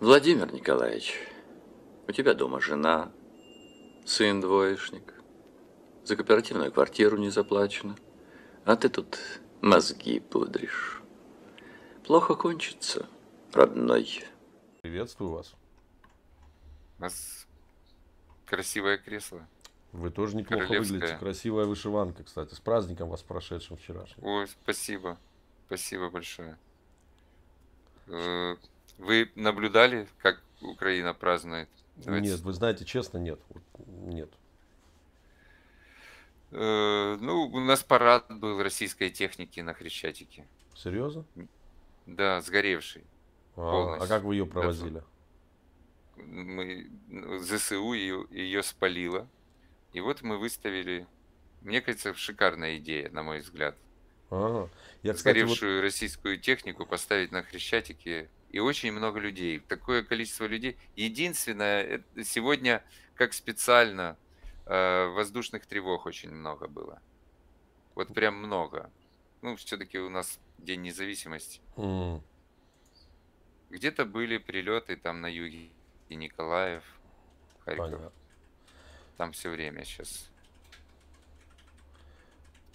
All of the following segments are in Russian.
Владимир Николаевич, у тебя дома жена, сын двоечник, за кооперативную квартиру не заплачено, а ты тут мозги пудришь. Плохо кончится, родной. Приветствую вас. У нас красивое кресло. Вы тоже неплохо выглядите. Красивая вышиванка, кстати. С праздником вас прошедшим вчерашним. Ой, спасибо. Спасибо большое. Э, вы наблюдали, как Украина празднует? Давайте... Нет, вы знаете, честно, нет. Нет. Э, ну, у нас парад был российской техники на Хрещатике. Серьезно? Да, сгоревший. А, а как вы ее провозили? Мы, ЗСУ ее, ее спалило. И вот мы выставили, мне кажется, шикарная идея, на мой взгляд. Ага. Я, кстати, Сгоревшую вот... российскую технику поставить на Хрещатике и очень много людей. Такое количество людей. Единственное, э, сегодня как специально э, воздушных тревог очень много было. Вот прям много. Ну, все-таки у нас День независимости. Mm. Где-то были прилеты там на юге и Николаев, Харьков. Понятно. Там все время сейчас.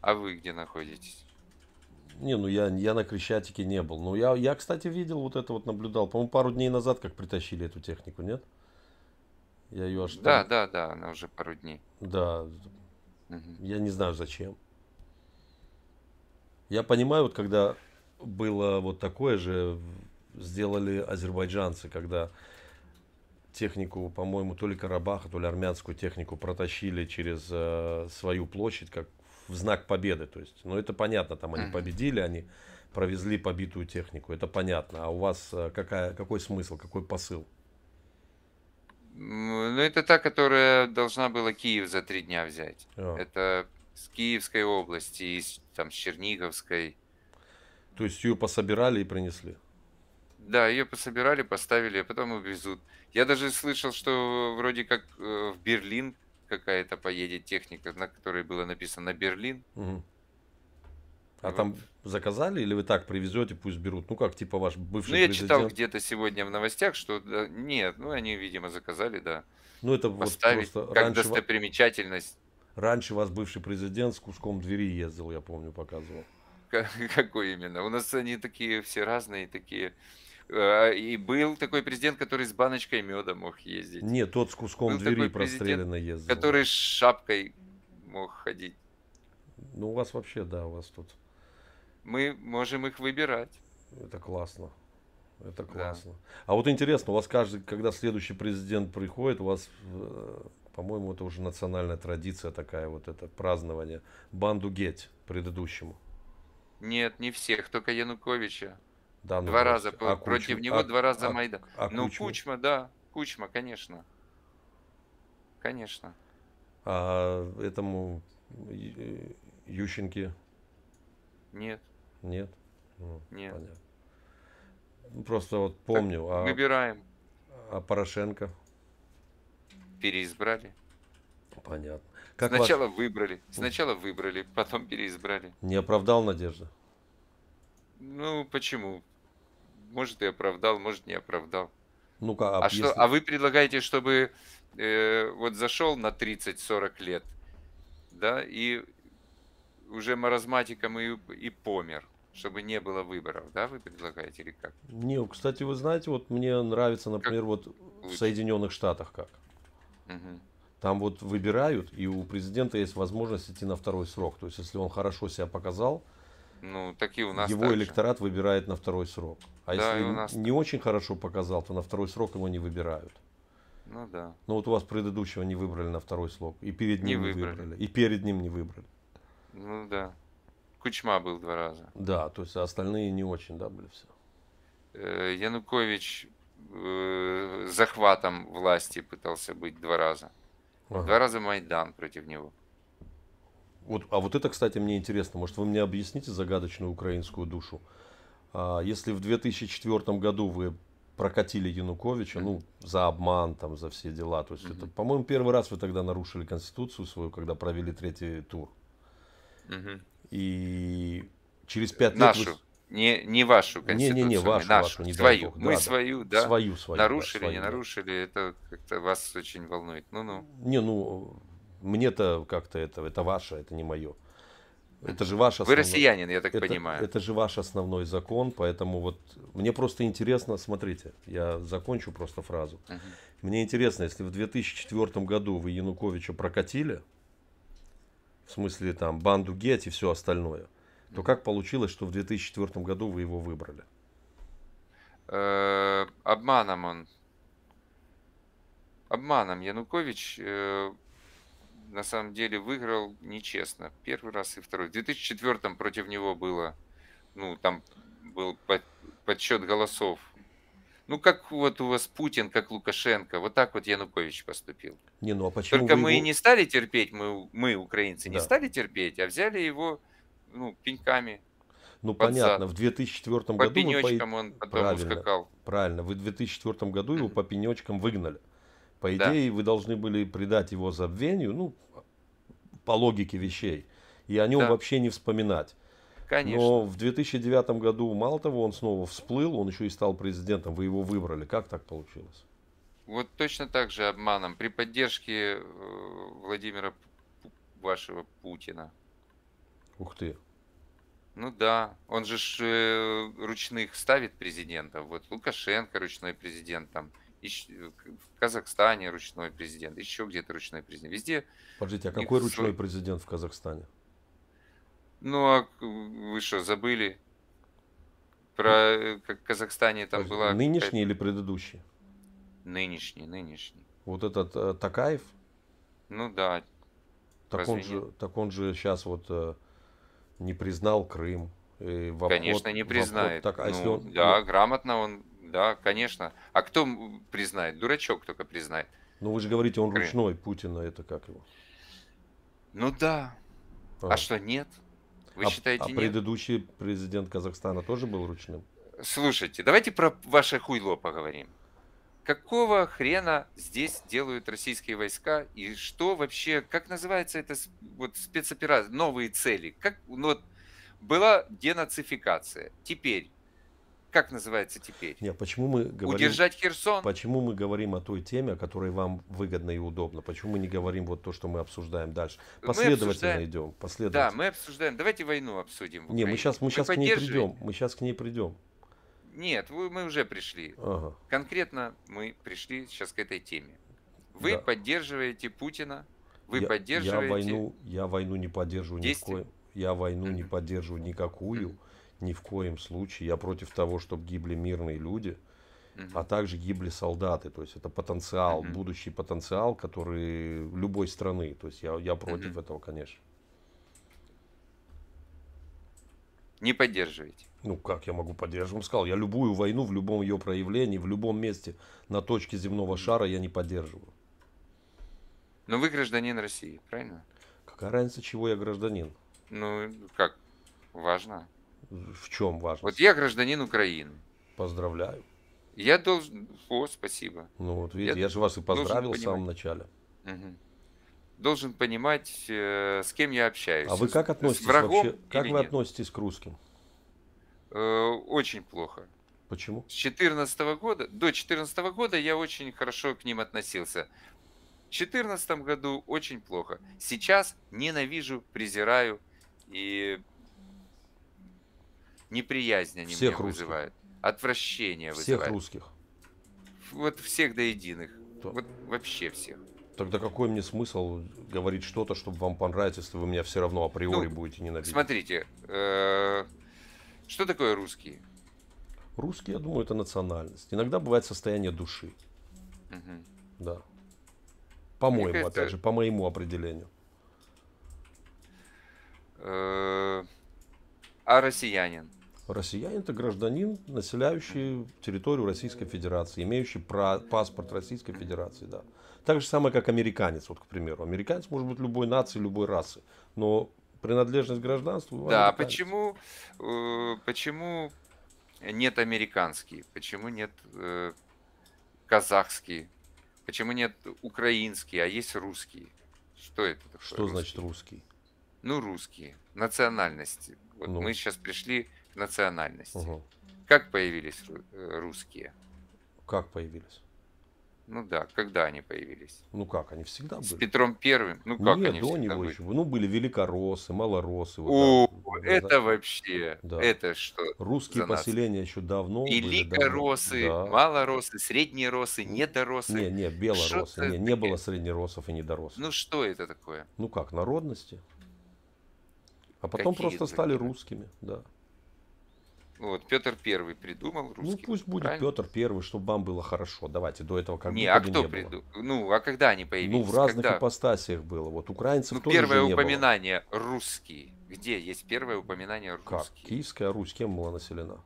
А вы где находитесь? Не, ну я, я на Крещатике не был. Но я, я, кстати, видел вот это вот, наблюдал. По-моему, пару дней назад как притащили эту технику, нет? Я ее аж... Да, да, да, она уже пару дней. Да. Угу. Я не знаю, зачем. Я понимаю, вот когда было вот такое же, сделали азербайджанцы, когда технику, по-моему, то ли Карабаха, то ли армянскую технику протащили через э, свою площадь, как в знак победы. То есть, ну это понятно, там они победили, они провезли побитую технику, это понятно. А у вас э, какая, какой смысл, какой посыл? Ну, ну, это та, которая должна была Киев за три дня взять. А. Это с Киевской области, из, там, с Черниговской. То есть ее пособирали и принесли? Да, ее пособирали, поставили, а потом увезут. Я даже слышал, что вроде как э, в Берлин какая-то поедет техника, на которой было написано Берлин. Угу. А вот. там заказали или вы так привезете, пусть берут? Ну как, типа ваш бывший Ну я президент? читал где-то сегодня в новостях, что да, нет, ну они, видимо, заказали, да. Ну это Поставить вот просто... как раньше... достопримечательность. Раньше вас бывший президент с куском двери ездил, я помню, показывал. Какой именно? У нас они такие все разные, такие... Э, и был такой президент, который с баночкой меда мог ездить. Нет, тот с куском был двери прострелянно ездил. Который с шапкой мог ходить. Ну, у вас вообще, да, у вас тут. Мы можем их выбирать. Это классно. Это классно. Да. А вот интересно, у вас каждый, когда следующий президент приходит, у вас, э, по-моему, это уже национальная традиция такая, вот это празднование. Банду геть предыдущему. Нет, не всех, только Януковича. Да, ну, два раза а против Кучма, него, а, два раза а, Майдан. А ну, Кучма? Кучма, да, Кучма, конечно. Конечно. А этому Ющенке? Нет. Нет? Ну, Нет. Понятно. Просто вот помню. Так, а, выбираем. А Порошенко? Переизбрали. Понятно. Как Сначала вас... выбрали, сначала выбрали, потом переизбрали. Не оправдал надежды? Ну, почему? может, и оправдал, может, не оправдал. Ну-ка, а, а если... что, а вы предлагаете, чтобы э, вот зашел на 30-40 лет, да, и уже маразматиком и, и помер, чтобы не было выборов, да, вы предлагаете или как? Не, ну, кстати, вы знаете, вот мне нравится, например, как? вот в Соединенных Штатах как. Угу. Там вот выбирают, и у президента есть возможность идти на второй срок. То есть, если он хорошо себя показал, ну, такие у нас. Его также. электорат выбирает на второй срок. А да, если нас... не очень хорошо показал, то на второй срок его не выбирают. Ну да. Ну вот у вас предыдущего не выбрали на второй срок. И перед ним не, не выбрали. выбрали. И перед ним не выбрали. Ну да. Кучма был два раза. Да, то есть остальные не очень, да, были все. Э, Янукович э, захватом власти пытался быть два раза. Ага. Два раза Майдан против него. Вот, а вот это, кстати, мне интересно. Может, вы мне объясните загадочную украинскую душу? А, если в 2004 году вы прокатили Януковича, ну, за обман, там, за все дела. То есть, это, по-моему, первый раз вы тогда нарушили Конституцию свою, когда провели третий тур. И через пять лет... Нашу. Вы... Не, не вашу конституцию, не, не, не, вашу, нашу, вашу, не свою. Да, Мы да, свою, да. Свою, свою. Нарушили, да, свою, не нарушили, это как-то вас очень волнует. Ну, ну. Не, ну, мне-то как-то это, это ваше, это не мое. Это же ваш основной... Вы россиянин, я так это, понимаю. Это же ваш основной закон, поэтому вот мне просто интересно, смотрите, я закончу просто фразу. Угу. Мне интересно, если в 2004 году вы Януковича прокатили, в смысле там банду Геть и все остальное, то как получилось, что в 2004 году вы его выбрали? Э, обманом он. Обманом Янукович э- на самом деле выиграл нечестно. Первый раз и второй. В 2004 против него было, ну, там был подсчет голосов. Ну, как вот у вас Путин, как Лукашенко, вот так вот Янукович поступил. Не, ну а почему Только мы его... не стали терпеть, мы, мы украинцы, да. не стали терпеть, а взяли его, ну, пеньками. Ну, понятно, зад. в 2004 по году... По пенечкам по... он потом правильно, ускакал. Правильно, в 2004 году его по пенечкам выгнали. По идее, да. вы должны были предать его забвению, ну, по логике вещей, и о нем да. вообще не вспоминать. Конечно. Но в 2009 году, мало того, он снова всплыл, он еще и стал президентом, вы его выбрали. Как так получилось? Вот точно так же обманом, при поддержке э, Владимира вашего Путина. Ух ты. Ну да, он же ж, э, ручных ставит президентов. Вот Лукашенко ручной президент там. Э, в Казахстане ручной президент, еще где-то ручной президент. Везде. Подождите, а какой ручной президент в Казахстане? Ну, а вы что, забыли? Про ну, э, как в Казахстане там была... Нынешний или предыдущий? Нынешний, нынешний. Вот этот э, Такаев? Ну да. Так он, же, так он же сейчас вот э, не признал Крым. И э, обход, Конечно, не признает. Обход, так, а ну, если он, да, ну, грамотно он да, конечно. А кто признает? Дурачок только признает. Но ну, вы же говорите, он ручной, Путина это как его? Ну да. А, а что, нет? Вы а, считаете, а нет? предыдущий президент Казахстана тоже был ручным? Слушайте, давайте про ваше хуйло поговорим. Какого хрена здесь делают российские войска и что вообще, как называется это вот спецоперация, новые цели? Как, ну, вот, была денацификация, теперь как называется теперь? Нет, почему мы говорим, Удержать Херсон? Почему мы говорим о той теме, о которой вам выгодно и удобно? Почему мы не говорим вот то, что мы обсуждаем дальше? Последовательно обсуждаем, идем. Последовательно. Да, мы обсуждаем. Давайте войну обсудим. В Не, мы сейчас, мы Вы сейчас к ней придем. Мы сейчас к ней придем. Нет, вы, мы уже пришли. Ага. Конкретно мы пришли сейчас к этой теме. Вы да. поддерживаете Путина, вы я, поддерживаете... Я войну, я войну не поддерживаю никакой. Я войну не поддерживаю никакую. Ни в коем случае. Я против того, чтобы гибли мирные люди, mm-hmm. а также гибли солдаты. То есть это потенциал, mm-hmm. будущий потенциал, который любой страны. То есть я, я против mm-hmm. этого, конечно. Не поддерживаете? Ну как я могу поддерживать? Он сказал, я любую войну в любом ее проявлении, в любом месте на точке земного шара я не поддерживаю. Ну вы гражданин России, правильно? Какая разница, чего я гражданин? Ну как, важно. В чем важно? Вот я гражданин Украины. Поздравляю. Я должен... О, спасибо. Ну вот видите, я, я же вас и поздравил в самом начале. Угу. Должен понимать, э, с кем я общаюсь. А вы как относитесь врагом вообще? Как вы нет? относитесь к русским? Э, очень плохо. Почему? С 14 года, до 2014 года я очень хорошо к ним относился. В 2014 году очень плохо. Сейчас ненавижу, презираю и неприязнь они всех мне русских. вызывают. Отвращение всех вызывают. Всех русских. Вот всех до единых. То. Вот вообще всех. Тогда какой мне смысл говорить что-то, чтобы вам понравилось если вы меня все равно априори ну, будете ненавидеть? Смотрите, э, что такое русские? Русские, я думаю, это национальность. Иногда бывает состояние души. Угу. Да. По-моему, кажется, опять же, по моему определению. Э, а россиянин? Россиянин – это гражданин, населяющий территорию Российской Федерации, имеющий паспорт Российской Федерации, да. Так же самое, как американец, вот, к примеру. Американец может быть любой нации, любой расы, но принадлежность к гражданству. Да, американец. почему, э, почему нет американский, почему нет э, казахский, почему нет украинский, а есть русский? Что это такое? Что русский? значит русский? Ну, русские, национальности. Вот ну. мы сейчас пришли национальности. Угу. Как появились э, русские? Как появились? Ну да, когда они появились? Ну как, они всегда были. С Петром Первым? Ну как Нет, они до него были? еще. Ну были великороссы, малороссы. Вот О, так. это да. вообще, да. это что? Русские поселения еще давно Великороссы, были, Да. малороссы, средние росы, недоросы. Не, не, белоросы, не, не было среднероссов и недороссов. Ну что это такое? Ну как, народности. А потом Какие просто стали русскими, да. Вот, Петр Первый придумал ну, русский. Ну пусть будет правильно? Петр Первый, чтобы вам было хорошо. Давайте до этого как не, а кто не приду... было. Ну, а когда они появились? Ну, в разных когда? ипостасиях было. Вот украинцев ну, тоже первое не упоминание было. русский. Где есть первое упоминание русский? Как? Киевская Русь кем была населена?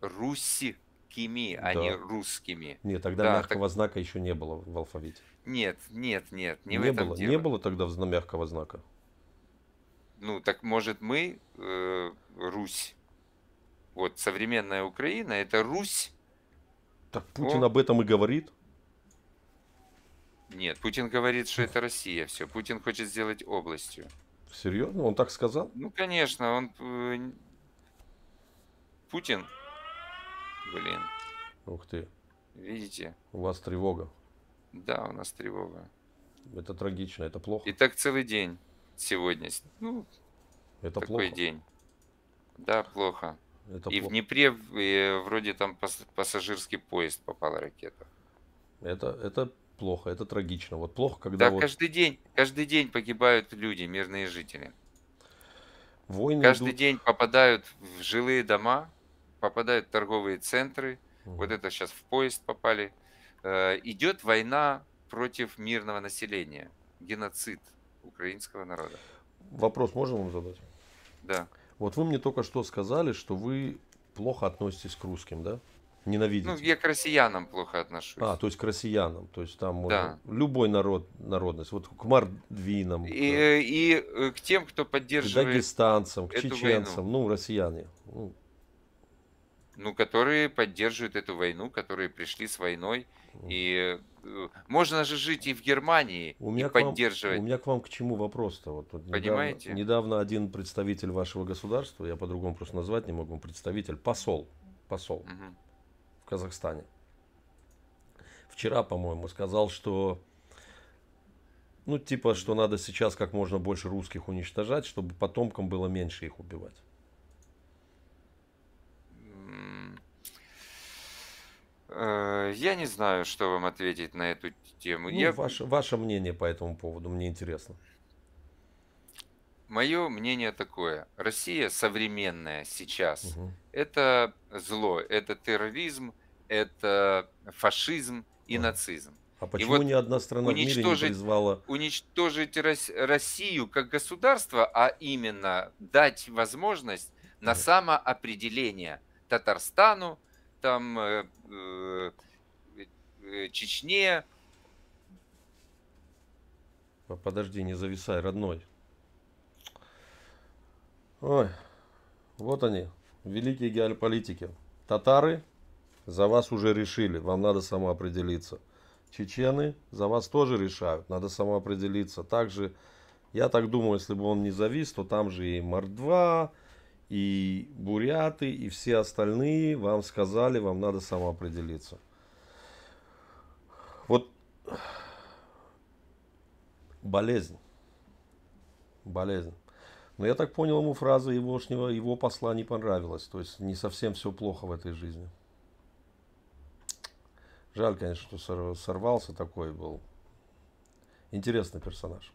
Руси русскими, а да. а не русскими. Нет, тогда да, мягкого так... знака еще не было в алфавите. Нет, нет, нет, не, не в этом было, дело. Не было тогда мягкого знака. Ну, так может мы, э, Русь, вот современная Украина это Русь. Так Путин О. об этом и говорит. Нет, Путин говорит, что это Россия все. Путин хочет сделать областью. Серьезно? Он так сказал? Ну, конечно, он... Э, Путин... Блин. Ух ты. Видите? У вас тревога. Да, у нас тревога. Это трагично, это плохо. И так целый день сегодня. Ну, это такой плохо. день. Да, плохо. Это и плохо. в Днепре и, вроде там пассажирский поезд попала ракета. Это, это плохо, это трагично. Вот плохо, когда... Да, вот... каждый день, каждый день погибают люди, мирные жители. Войны каждый идут... день попадают в жилые дома, попадают в торговые центры. Угу. Вот это сейчас в поезд попали. Э, идет война против мирного населения. Геноцид украинского народа. Вопрос можно вам задать? Да. Вот вы мне только что сказали, что вы плохо относитесь к русским, да? Ненавидите. Ну, я к россиянам плохо отношусь. А, то есть к россиянам. То есть там э, да. любой народ, народность. Вот к мордвинам. И, к... Э, и э, к тем, кто поддерживает К дагестанцам, к чеченцам. Войну. Ну, россияне. Ну. ну, которые поддерживают эту войну, которые пришли с войной. Mm. И можно же жить и в Германии у меня и поддерживать. Вам, у меня к вам к чему вопрос-то? Вот, вот Понимаете? Недавно, недавно один представитель вашего государства, я по-другому просто назвать не могу, представитель, посол, посол угу. в Казахстане. Вчера, по-моему, сказал, что ну, типа, что надо сейчас как можно больше русских уничтожать, чтобы потомкам было меньше их убивать. Э, я не знаю, что вам ответить на эту тему. Ну, Я... ваше, ваше мнение по этому поводу, мне интересно. Мое мнение такое. Россия современная сейчас. Угу. Это зло, это терроризм, это фашизм и угу. нацизм. А почему вот ни одна страна в мире не призвала... Уничтожить Россию как государство, а именно дать возможность на самоопределение Татарстану, там э, э, Чечне. Подожди, не зависай, родной. Ой, вот они, великие геополитики. Татары за вас уже решили, вам надо самоопределиться. Чечены за вас тоже решают, надо самоопределиться. Также, я так думаю, если бы он не завис, то там же и Мордва, и буряты, и все остальные вам сказали, вам надо самоопределиться. Вот болезнь. Болезнь. Но я так понял ему фраза егошнего, его посла не понравилась. То есть не совсем все плохо в этой жизни. Жаль, конечно, что сорвался такой был. Интересный персонаж.